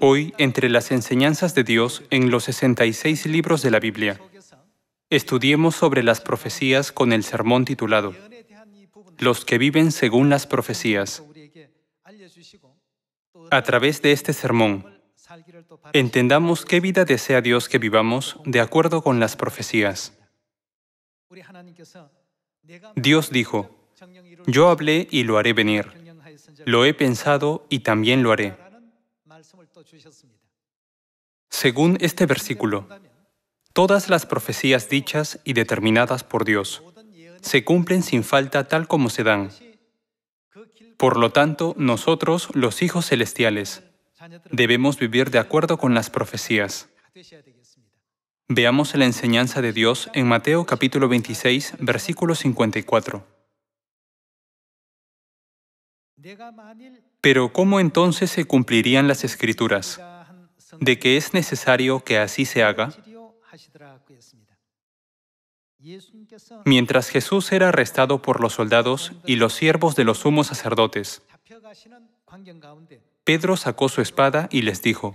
Hoy, entre las enseñanzas de Dios en los 66 libros de la Biblia, estudiemos sobre las profecías con el sermón titulado Los que viven según las profecías. A través de este sermón, entendamos qué vida desea Dios que vivamos de acuerdo con las profecías. Dios dijo, yo hablé y lo haré venir. Lo he pensado y también lo haré. Según este versículo, todas las profecías dichas y determinadas por Dios se cumplen sin falta tal como se dan. Por lo tanto, nosotros, los hijos celestiales, debemos vivir de acuerdo con las profecías. Veamos la enseñanza de Dios en Mateo capítulo 26, versículo 54. Pero ¿cómo entonces se cumplirían las escrituras? ¿De que es necesario que así se haga? Mientras Jesús era arrestado por los soldados y los siervos de los sumos sacerdotes, Pedro sacó su espada y les dijo,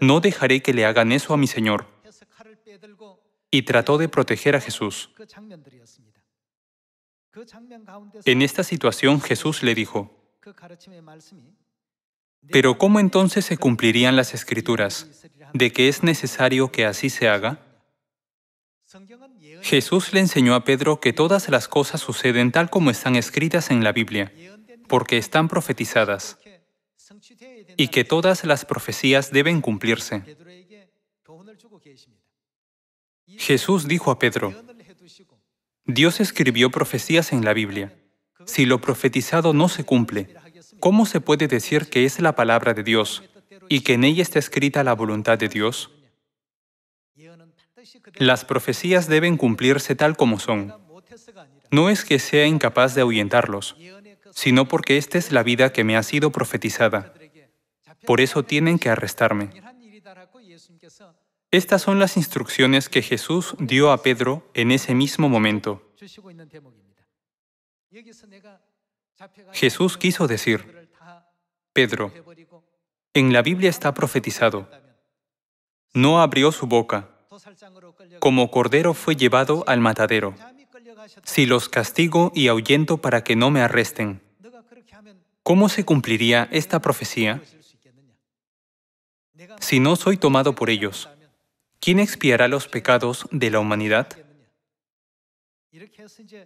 No dejaré que le hagan eso a mi Señor. Y trató de proteger a Jesús. En esta situación Jesús le dijo, pero ¿cómo entonces se cumplirían las escrituras de que es necesario que así se haga? Jesús le enseñó a Pedro que todas las cosas suceden tal como están escritas en la Biblia, porque están profetizadas, y que todas las profecías deben cumplirse. Jesús dijo a Pedro, Dios escribió profecías en la Biblia, si lo profetizado no se cumple, ¿cómo se puede decir que es la palabra de Dios y que en ella está escrita la voluntad de Dios? Las profecías deben cumplirse tal como son. No es que sea incapaz de ahuyentarlos, sino porque esta es la vida que me ha sido profetizada. Por eso tienen que arrestarme. Estas son las instrucciones que Jesús dio a Pedro en ese mismo momento. Jesús quiso decir, Pedro, en la Biblia está profetizado, no abrió su boca, como cordero fue llevado al matadero. Si los castigo y ahuyento para que no me arresten, ¿cómo se cumpliría esta profecía? Si no soy tomado por ellos, ¿quién expiará los pecados de la humanidad?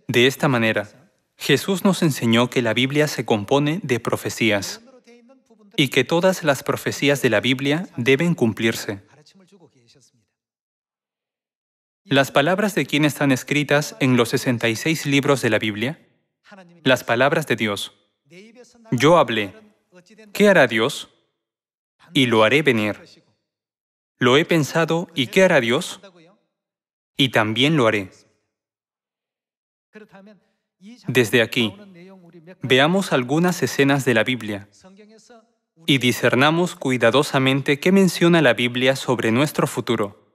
De esta manera, Jesús nos enseñó que la Biblia se compone de profecías y que todas las profecías de la Biblia deben cumplirse. Las palabras de quién están escritas en los 66 libros de la Biblia, las palabras de Dios. Yo hablé, ¿qué hará Dios? Y lo haré venir. Lo he pensado, ¿y qué hará Dios? Y también lo haré. Desde aquí, veamos algunas escenas de la Biblia y discernamos cuidadosamente qué menciona la Biblia sobre nuestro futuro,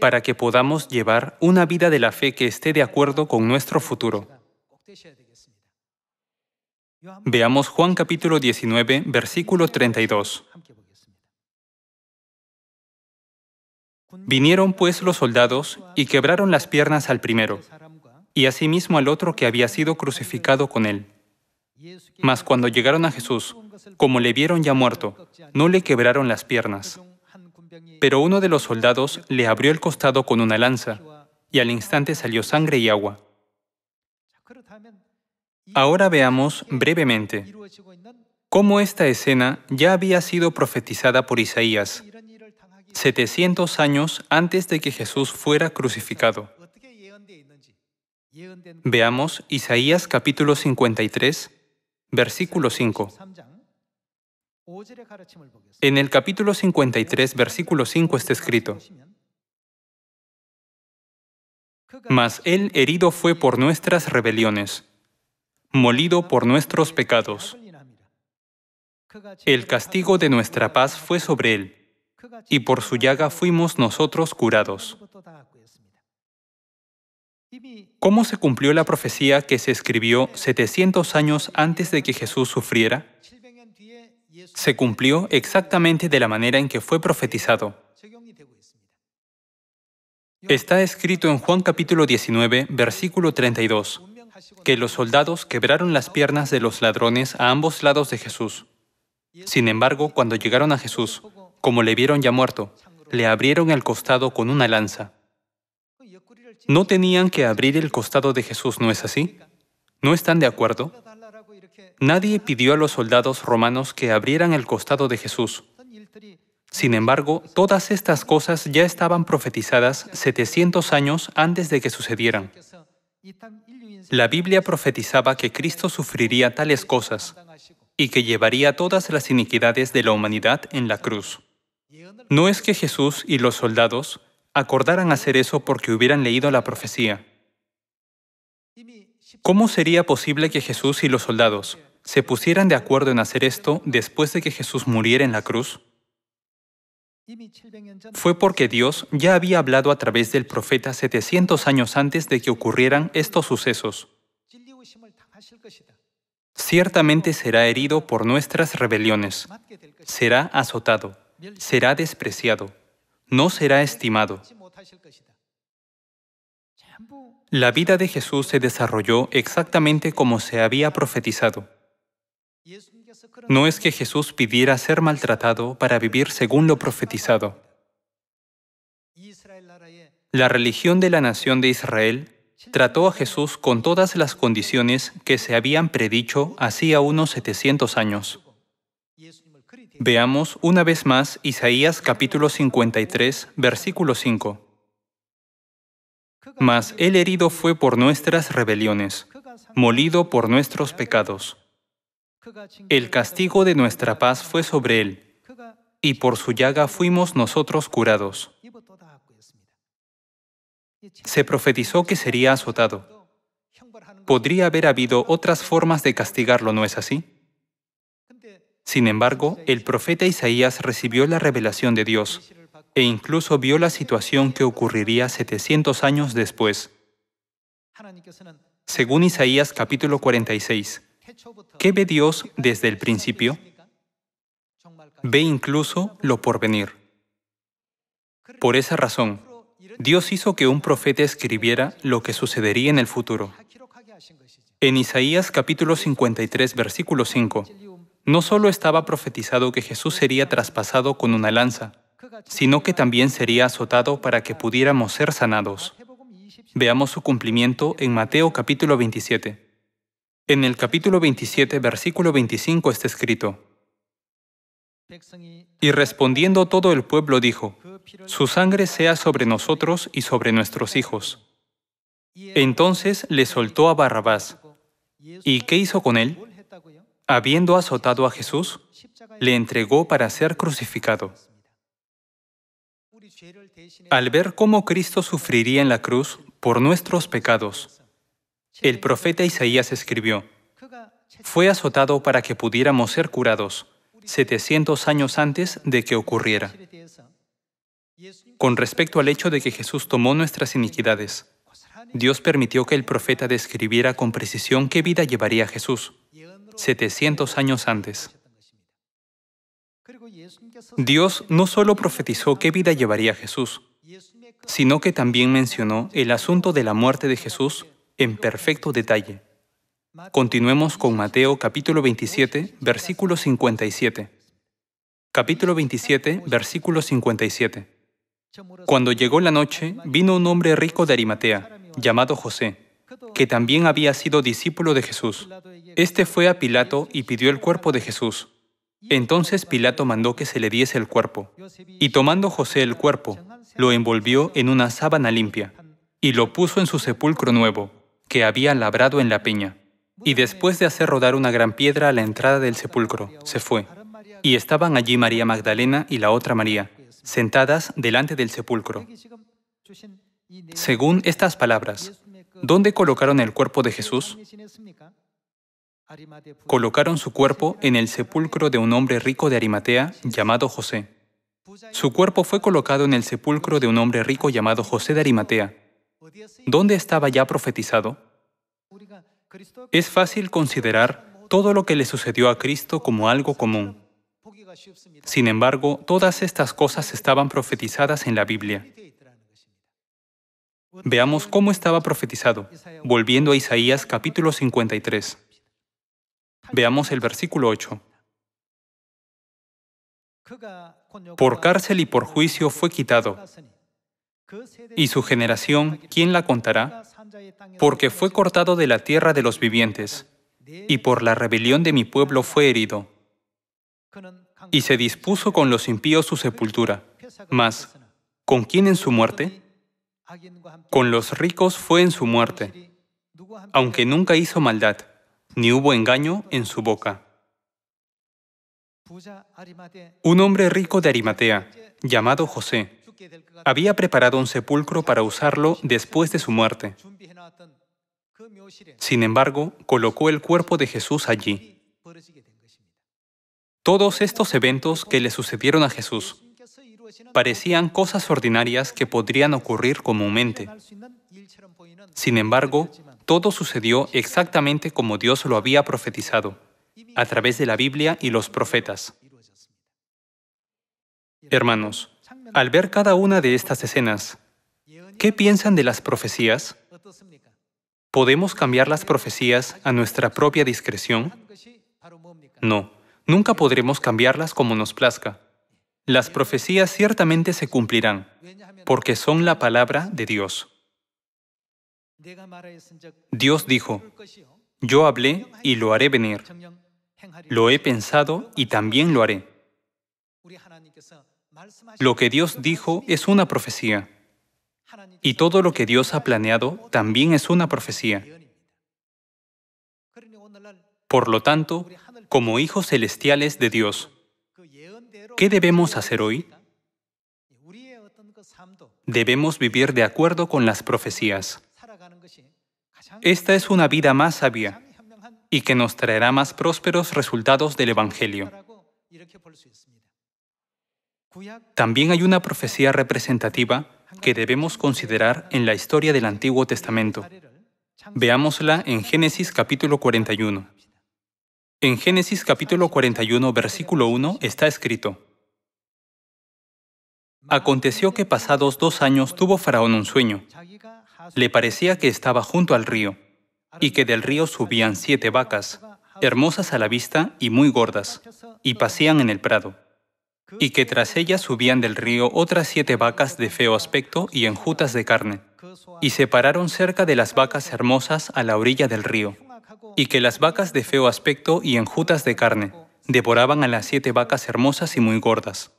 para que podamos llevar una vida de la fe que esté de acuerdo con nuestro futuro. Veamos Juan capítulo 19, versículo 32. Vinieron pues los soldados y quebraron las piernas al primero, y asimismo al otro que había sido crucificado con él. Mas cuando llegaron a Jesús, como le vieron ya muerto, no le quebraron las piernas. Pero uno de los soldados le abrió el costado con una lanza, y al instante salió sangre y agua. Ahora veamos brevemente cómo esta escena ya había sido profetizada por Isaías 700 años antes de que Jesús fuera crucificado. Veamos Isaías capítulo 53, versículo 5. En el capítulo 53, versículo 5 está escrito, Mas él herido fue por nuestras rebeliones, molido por nuestros pecados. El castigo de nuestra paz fue sobre él, y por su llaga fuimos nosotros curados. ¿Cómo se cumplió la profecía que se escribió 700 años antes de que Jesús sufriera? Se cumplió exactamente de la manera en que fue profetizado. Está escrito en Juan capítulo 19, versículo 32, que los soldados quebraron las piernas de los ladrones a ambos lados de Jesús. Sin embargo, cuando llegaron a Jesús, como le vieron ya muerto, le abrieron el costado con una lanza no tenían que abrir el costado de Jesús, ¿no es así? ¿No están de acuerdo? Nadie pidió a los soldados romanos que abrieran el costado de Jesús. Sin embargo, todas estas cosas ya estaban profetizadas 700 años antes de que sucedieran. La Biblia profetizaba que Cristo sufriría tales cosas y que llevaría todas las iniquidades de la humanidad en la cruz. No es que Jesús y los soldados acordaran hacer eso porque hubieran leído la profecía. ¿Cómo sería posible que Jesús y los soldados se pusieran de acuerdo en hacer esto después de que Jesús muriera en la cruz? Fue porque Dios ya había hablado a través del profeta 700 años antes de que ocurrieran estos sucesos. Ciertamente será herido por nuestras rebeliones, será azotado, será despreciado, no será estimado. La vida de Jesús se desarrolló exactamente como se había profetizado. No es que Jesús pidiera ser maltratado para vivir según lo profetizado. La religión de la nación de Israel trató a Jesús con todas las condiciones que se habían predicho hacía unos 700 años. Veamos una vez más Isaías capítulo 53, versículo 5. Mas el herido fue por nuestras rebeliones, molido por nuestros pecados. El castigo de nuestra paz fue sobre él, y por su llaga fuimos nosotros curados. Se profetizó que sería azotado. Podría haber habido otras formas de castigarlo, ¿no es así? Sin embargo, el profeta Isaías recibió la revelación de Dios e incluso vio la situación que ocurriría 700 años después. Según Isaías capítulo 46, ¿qué ve Dios desde el principio? Ve incluso lo porvenir. Por esa razón, Dios hizo que un profeta escribiera lo que sucedería en el futuro. En Isaías capítulo 53, versículo 5, no solo estaba profetizado que Jesús sería traspasado con una lanza, sino que también sería azotado para que pudiéramos ser sanados. Veamos su cumplimiento en Mateo capítulo 27. En el capítulo 27, versículo 25 está escrito, Y respondiendo todo el pueblo dijo, Su sangre sea sobre nosotros y sobre nuestros hijos. Entonces le soltó a Barrabás. ¿Y qué hizo con él? habiendo azotado a Jesús, le entregó para ser crucificado. Al ver cómo Cristo sufriría en la cruz por nuestros pecados, el profeta Isaías escribió, fue azotado para que pudiéramos ser curados, 700 años antes de que ocurriera. Con respecto al hecho de que Jesús tomó nuestras iniquidades, Dios permitió que el profeta describiera con precisión qué vida llevaría Jesús. 700 años antes. Dios no solo profetizó qué vida llevaría Jesús, sino que también mencionó el asunto de la muerte de Jesús en perfecto detalle. Continuemos con Mateo capítulo 27, versículo 57. Capítulo 27, versículo 57. Cuando llegó la noche, vino un hombre rico de Arimatea, llamado José que también había sido discípulo de Jesús. Este fue a Pilato y pidió el cuerpo de Jesús. Entonces Pilato mandó que se le diese el cuerpo, y tomando José el cuerpo, lo envolvió en una sábana limpia, y lo puso en su sepulcro nuevo, que había labrado en la peña. Y después de hacer rodar una gran piedra a la entrada del sepulcro, se fue. Y estaban allí María Magdalena y la otra María, sentadas delante del sepulcro. Según estas palabras, ¿Dónde colocaron el cuerpo de Jesús? Colocaron su cuerpo en el sepulcro de un hombre rico de Arimatea llamado José. Su cuerpo fue colocado en el sepulcro de un hombre rico llamado José de Arimatea, ¿Dónde estaba ya profetizado. Es fácil considerar todo lo que le sucedió a Cristo como algo común. Sin embargo, todas estas cosas estaban profetizadas en la Biblia. Veamos cómo estaba profetizado, volviendo a Isaías capítulo 53. Veamos el versículo 8. Por cárcel y por juicio fue quitado. Y su generación, ¿quién la contará? Porque fue cortado de la tierra de los vivientes, y por la rebelión de mi pueblo fue herido. Y se dispuso con los impíos su sepultura. Mas, ¿con quién en su muerte? Con los ricos fue en su muerte, aunque nunca hizo maldad, ni hubo engaño en su boca. Un hombre rico de Arimatea, llamado José, había preparado un sepulcro para usarlo después de su muerte. Sin embargo, colocó el cuerpo de Jesús allí. Todos estos eventos que le sucedieron a Jesús parecían cosas ordinarias que podrían ocurrir comúnmente. Sin embargo, todo sucedió exactamente como Dios lo había profetizado, a través de la Biblia y los profetas. Hermanos, al ver cada una de estas escenas, ¿qué piensan de las profecías? ¿Podemos cambiar las profecías a nuestra propia discreción? No, nunca podremos cambiarlas como nos plazca. Las profecías ciertamente se cumplirán, porque son la palabra de Dios. Dios dijo, yo hablé y lo haré venir. Lo he pensado y también lo haré. Lo que Dios dijo es una profecía. Y todo lo que Dios ha planeado también es una profecía. Por lo tanto, como hijos celestiales de Dios, ¿Qué debemos hacer hoy? Debemos vivir de acuerdo con las profecías. Esta es una vida más sabia y que nos traerá más prósperos resultados del Evangelio. También hay una profecía representativa que debemos considerar en la historia del Antiguo Testamento. Veámosla en Génesis capítulo 41. En Génesis capítulo 41, versículo 1 está escrito, Aconteció que pasados dos años tuvo Faraón un sueño. Le parecía que estaba junto al río y que del río subían siete vacas, hermosas a la vista y muy gordas, y pasían en el prado, y que tras ellas subían del río otras siete vacas de feo aspecto y enjutas de carne, y se pararon cerca de las vacas hermosas a la orilla del río, y que las vacas de feo aspecto y enjutas de carne devoraban a las siete vacas hermosas y muy gordas.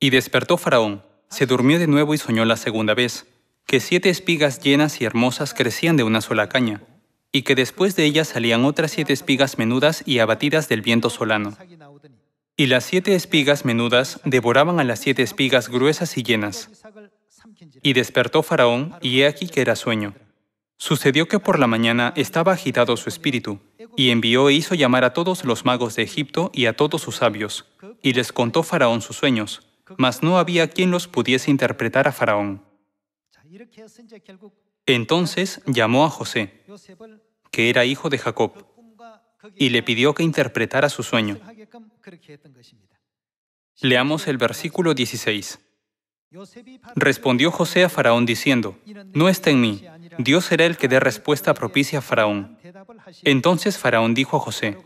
Y despertó Faraón, se durmió de nuevo y soñó la segunda vez, que siete espigas llenas y hermosas crecían de una sola caña, y que después de ellas salían otras siete espigas menudas y abatidas del viento solano. Y las siete espigas menudas devoraban a las siete espigas gruesas y llenas. Y despertó Faraón, y he aquí que era sueño. Sucedió que por la mañana estaba agitado su espíritu, y envió e hizo llamar a todos los magos de Egipto y a todos sus sabios, y les contó Faraón sus sueños mas no había quien los pudiese interpretar a Faraón. Entonces llamó a José, que era hijo de Jacob, y le pidió que interpretara su sueño. Leamos el versículo 16. Respondió José a Faraón diciendo, No está en mí, Dios será el que dé respuesta propicia a Faraón. Entonces Faraón dijo a José,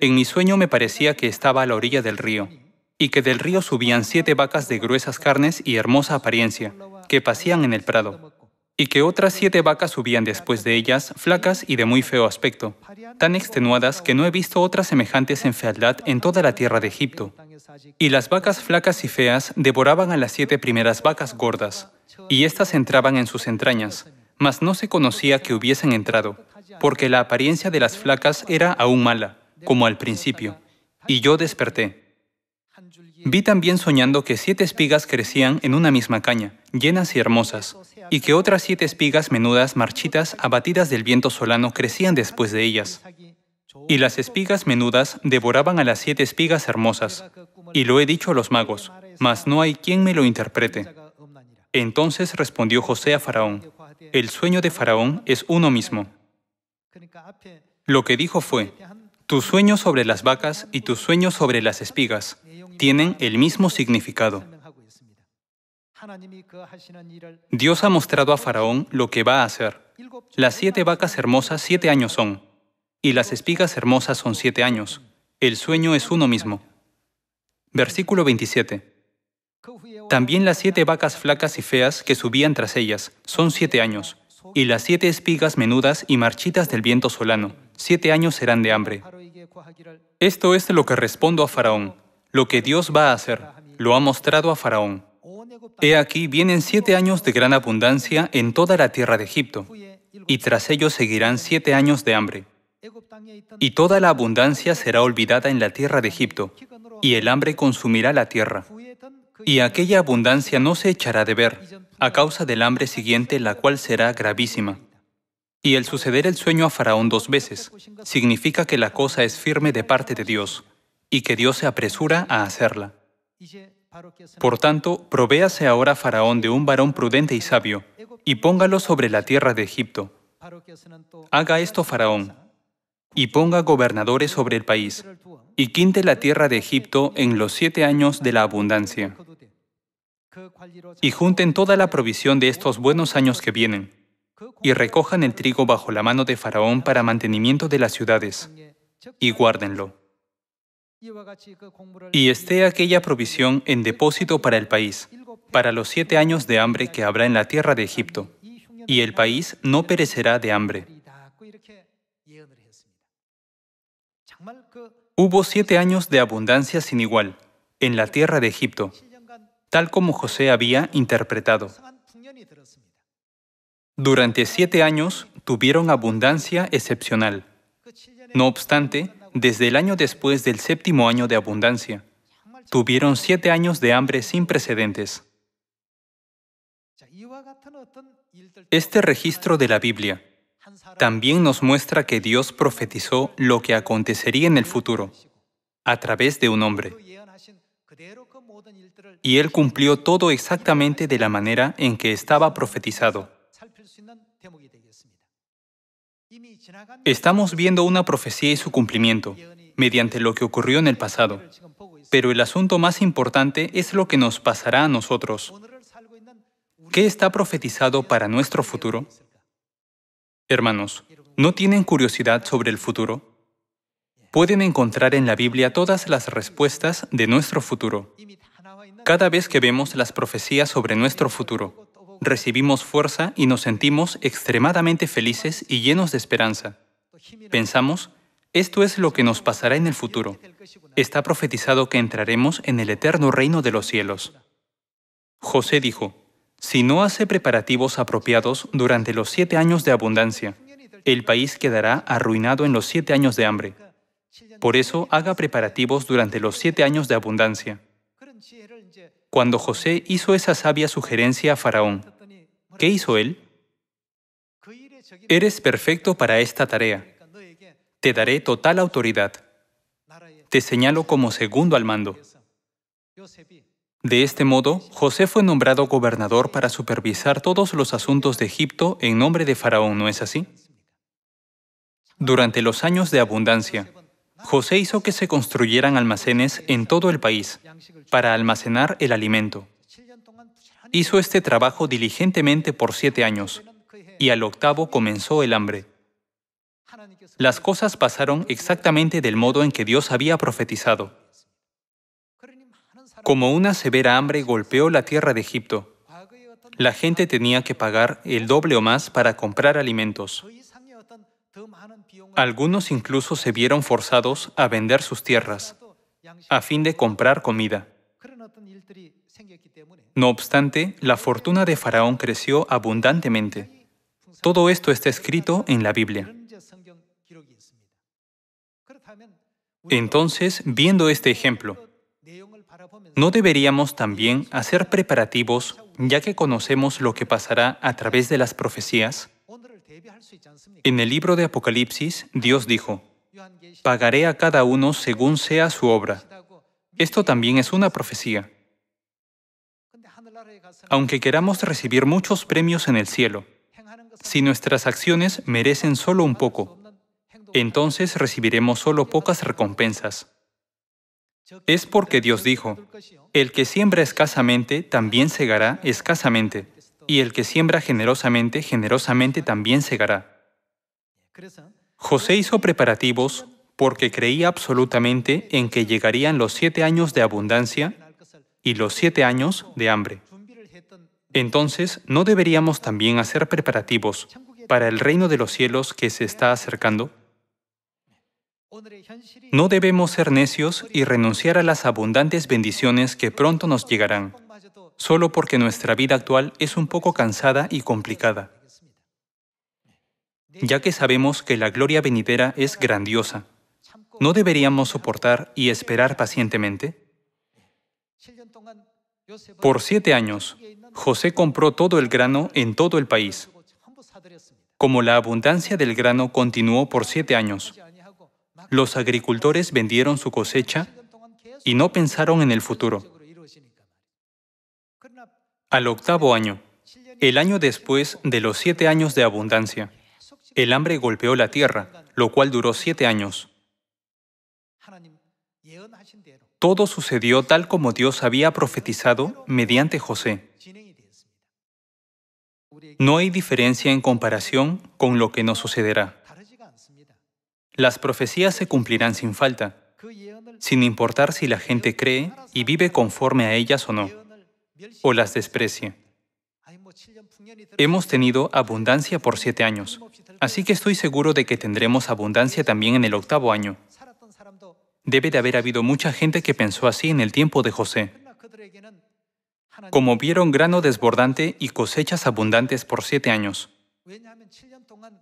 En mi sueño me parecía que estaba a la orilla del río y que del río subían siete vacas de gruesas carnes y hermosa apariencia, que pasían en el prado, y que otras siete vacas subían después de ellas, flacas y de muy feo aspecto, tan extenuadas que no he visto otras semejantes en fealdad en toda la tierra de Egipto. Y las vacas flacas y feas devoraban a las siete primeras vacas gordas, y éstas entraban en sus entrañas, mas no se conocía que hubiesen entrado, porque la apariencia de las flacas era aún mala, como al principio. Y yo desperté. Vi también soñando que siete espigas crecían en una misma caña, llenas y hermosas, y que otras siete espigas menudas, marchitas, abatidas del viento solano, crecían después de ellas. Y las espigas menudas devoraban a las siete espigas hermosas. Y lo he dicho a los magos, mas no hay quien me lo interprete. Entonces respondió José a Faraón, el sueño de Faraón es uno mismo. Lo que dijo fue, tu sueño sobre las vacas y tu sueño sobre las espigas, tienen el mismo significado. Dios ha mostrado a Faraón lo que va a hacer. Las siete vacas hermosas siete años son, y las espigas hermosas son siete años. El sueño es uno mismo. Versículo 27. También las siete vacas flacas y feas que subían tras ellas son siete años, y las siete espigas menudas y marchitas del viento solano, siete años serán de hambre. Esto es lo que respondo a Faraón. Lo que Dios va a hacer lo ha mostrado a Faraón. He aquí vienen siete años de gran abundancia en toda la tierra de Egipto, y tras ellos seguirán siete años de hambre. Y toda la abundancia será olvidada en la tierra de Egipto, y el hambre consumirá la tierra. Y aquella abundancia no se echará de ver, a causa del hambre siguiente, la cual será gravísima. Y el suceder el sueño a Faraón dos veces significa que la cosa es firme de parte de Dios, y que Dios se apresura a hacerla. Por tanto, provéase ahora Faraón de un varón prudente y sabio, y póngalo sobre la tierra de Egipto. Haga esto Faraón, y ponga gobernadores sobre el país, y quinte la tierra de Egipto en los siete años de la abundancia. Y junten toda la provisión de ¿Eh? estos buenos años que vienen, y recojan el trigo bajo la mano de Faraón para mantenimiento de las ciudades, y guárdenlo. Y esté aquella provisión en depósito para el país, para los siete años de hambre que habrá en la tierra de Egipto, y el país no perecerá de hambre. Hubo siete años de abundancia sin igual en la tierra de Egipto, tal como José había interpretado. Durante siete años tuvieron abundancia excepcional. No obstante, desde el año después del séptimo año de abundancia. Tuvieron siete años de hambre sin precedentes. Este registro de la Biblia también nos muestra que Dios profetizó lo que acontecería en el futuro a través de un hombre. Y él cumplió todo exactamente de la manera en que estaba profetizado. Estamos viendo una profecía y su cumplimiento, mediante lo que ocurrió en el pasado. Pero el asunto más importante es lo que nos pasará a nosotros. ¿Qué está profetizado para nuestro futuro? Hermanos, ¿no tienen curiosidad sobre el futuro? Pueden encontrar en la Biblia todas las respuestas de nuestro futuro. Cada vez que vemos las profecías sobre nuestro futuro, recibimos fuerza y nos sentimos extremadamente felices y llenos de esperanza. Pensamos, esto es lo que nos pasará en el futuro. Está profetizado que entraremos en el eterno reino de los cielos. José dijo, si no hace preparativos apropiados durante los siete años de abundancia, el país quedará arruinado en los siete años de hambre. Por eso haga preparativos durante los siete años de abundancia cuando José hizo esa sabia sugerencia a Faraón. ¿Qué hizo él? Eres perfecto para esta tarea. Te daré total autoridad. Te señalo como segundo al mando. De este modo, José fue nombrado gobernador para supervisar todos los asuntos de Egipto en nombre de Faraón, ¿no es así? Durante los años de abundancia, José hizo que se construyeran almacenes en todo el país para almacenar el alimento. Hizo este trabajo diligentemente por siete años y al octavo comenzó el hambre. Las cosas pasaron exactamente del modo en que Dios había profetizado. Como una severa hambre golpeó la tierra de Egipto, la gente tenía que pagar el doble o más para comprar alimentos. Algunos incluso se vieron forzados a vender sus tierras a fin de comprar comida. No obstante, la fortuna de Faraón creció abundantemente. Todo esto está escrito en la Biblia. Entonces, viendo este ejemplo, ¿no deberíamos también hacer preparativos ya que conocemos lo que pasará a través de las profecías? En el libro de Apocalipsis, Dios dijo, pagaré a cada uno según sea su obra. Esto también es una profecía. Aunque queramos recibir muchos premios en el cielo, si nuestras acciones merecen solo un poco, entonces recibiremos solo pocas recompensas. Es porque Dios dijo, el que siembra escasamente también segará escasamente. Y el que siembra generosamente, generosamente también segará. José hizo preparativos porque creía absolutamente en que llegarían los siete años de abundancia y los siete años de hambre. Entonces, ¿no deberíamos también hacer preparativos para el reino de los cielos que se está acercando? No debemos ser necios y renunciar a las abundantes bendiciones que pronto nos llegarán solo porque nuestra vida actual es un poco cansada y complicada, ya que sabemos que la gloria venidera es grandiosa. ¿No deberíamos soportar y esperar pacientemente? Por siete años, José compró todo el grano en todo el país. Como la abundancia del grano continuó por siete años, los agricultores vendieron su cosecha y no pensaron en el futuro al octavo año, el año después de los siete años de abundancia, el hambre golpeó la tierra, lo cual duró siete años. Todo sucedió tal como Dios había profetizado mediante José. No hay diferencia en comparación con lo que no sucederá. Las profecías se cumplirán sin falta, sin importar si la gente cree y vive conforme a ellas o no o las desprecie. Hemos tenido abundancia por siete años, así que estoy seguro de que tendremos abundancia también en el octavo año. Debe de haber habido mucha gente que pensó así en el tiempo de José. Como vieron grano desbordante y cosechas abundantes por siete años,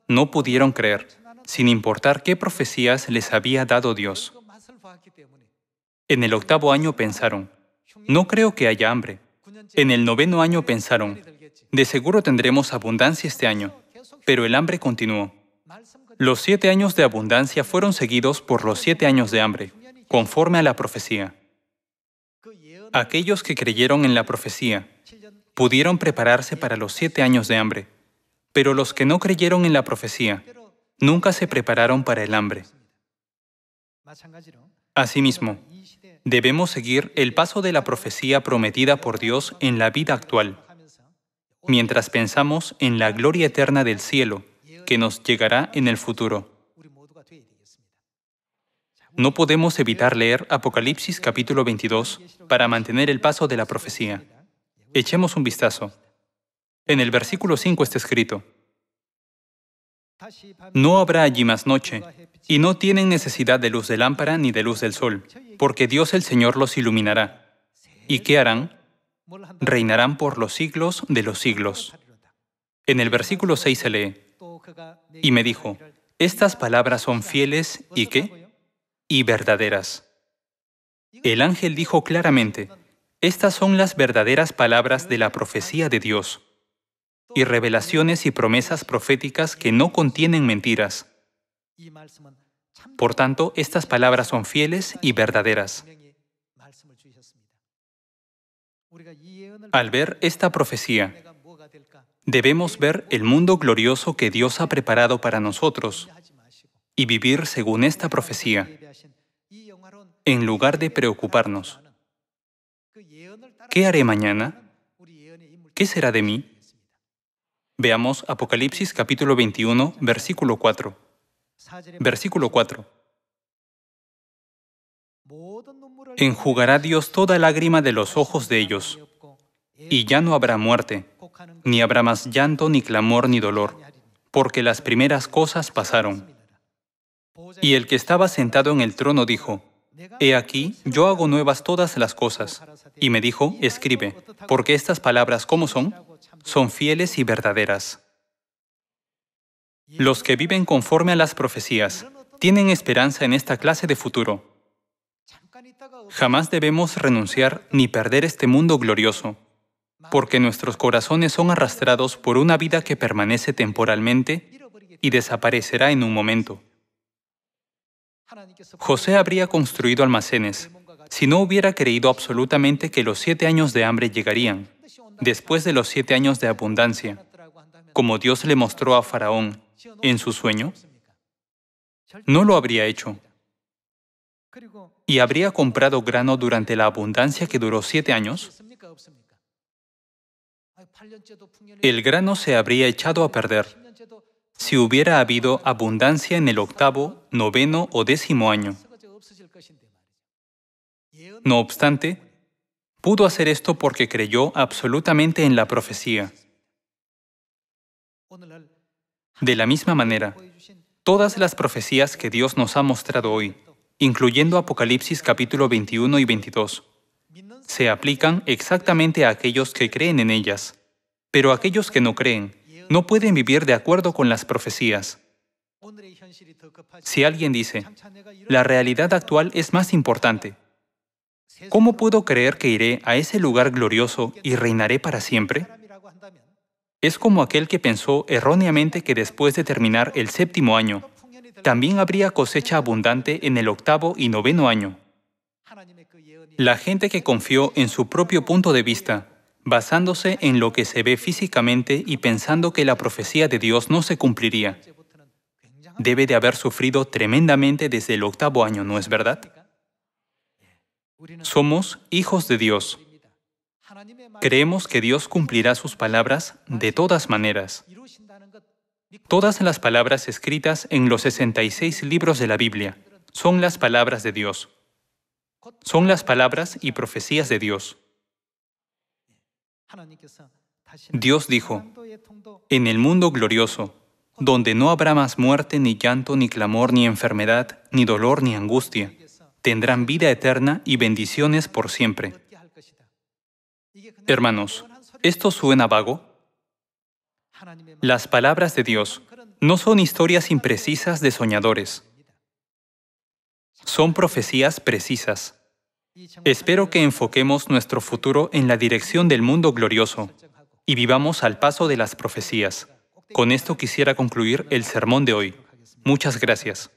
no pudieron creer, sin importar qué profecías les había dado Dios. En el octavo año pensaron, no creo que haya hambre, en el noveno año pensaron, de seguro tendremos abundancia este año, pero el hambre continuó. Los siete años de abundancia fueron seguidos por los siete años de hambre, conforme a la profecía. Aquellos que creyeron en la profecía pudieron prepararse para los siete años de hambre, pero los que no creyeron en la profecía nunca se prepararon para el hambre. Asimismo, Debemos seguir el paso de la profecía prometida por Dios en la vida actual, mientras pensamos en la gloria eterna del cielo que nos llegará en el futuro. No podemos evitar leer Apocalipsis capítulo 22 para mantener el paso de la profecía. Echemos un vistazo. En el versículo 5 está escrito, No habrá allí más noche, y no tienen necesidad de luz de lámpara ni de luz del sol, porque Dios el Señor los iluminará. ¿Y qué harán? Reinarán por los siglos de los siglos. En el versículo 6 se lee, y me dijo, estas palabras son fieles y qué? Y verdaderas. El ángel dijo claramente, estas son las verdaderas palabras de la profecía de Dios, y revelaciones y promesas proféticas que no contienen mentiras por tanto, estas palabras son fieles y verdaderas. Al ver esta profecía, debemos ver el mundo glorioso que Dios ha preparado para nosotros y vivir según esta profecía, en lugar de preocuparnos. ¿Qué haré mañana? ¿Qué será de mí? Veamos Apocalipsis capítulo 21, versículo 4. Versículo 4. Enjugará Dios toda lágrima de los ojos de ellos, y ya no habrá muerte, ni habrá más llanto, ni clamor, ni dolor, porque las primeras cosas pasaron. Y el que estaba sentado en el trono dijo, He aquí, yo hago nuevas todas las cosas. Y me dijo, escribe, porque estas palabras, como son? Son fieles y verdaderas. Los que viven conforme a las profecías tienen esperanza en esta clase de futuro. Jamás debemos renunciar ni perder este mundo glorioso, porque nuestros corazones son arrastrados por una vida que permanece temporalmente y desaparecerá en un momento. José habría construido almacenes si no hubiera creído absolutamente que los siete años de hambre llegarían, después de los siete años de abundancia, como Dios le mostró a Faraón en su sueño? No lo habría hecho. ¿Y habría comprado grano durante la abundancia que duró siete años? El grano se habría echado a perder si hubiera habido abundancia en el octavo, noveno o décimo año. No obstante, pudo hacer esto porque creyó absolutamente en la profecía. De la misma manera, todas las profecías que Dios nos ha mostrado hoy, incluyendo Apocalipsis capítulo 21 y 22, se aplican exactamente a aquellos que creen en ellas, pero aquellos que no creen no pueden vivir de acuerdo con las profecías. Si alguien dice, la realidad actual es más importante, ¿cómo puedo creer que iré a ese lugar glorioso y reinaré para siempre? es como aquel que pensó erróneamente que después de terminar el séptimo año, también habría cosecha abundante en el octavo y noveno año. La gente que confió en su propio punto de vista, basándose en lo que se ve físicamente y pensando que la profecía de Dios no se cumpliría, debe de haber sufrido tremendamente desde el octavo año, ¿no es verdad? Somos hijos de Dios Creemos que Dios cumplirá sus palabras de todas maneras. Todas las palabras escritas en los 66 libros de la Biblia son las palabras de Dios. Son las palabras y profecías de Dios. Dios dijo, en el mundo glorioso, donde no habrá más muerte, ni llanto, ni clamor, ni enfermedad, ni dolor, ni angustia, tendrán vida eterna y bendiciones por siempre. Hermanos, ¿esto suena vago? Las palabras de Dios no son historias imprecisas de soñadores. Son profecías precisas. Espero que enfoquemos nuestro futuro en la dirección del mundo glorioso y vivamos al paso de las profecías. Con esto quisiera concluir el sermón de hoy. Muchas gracias.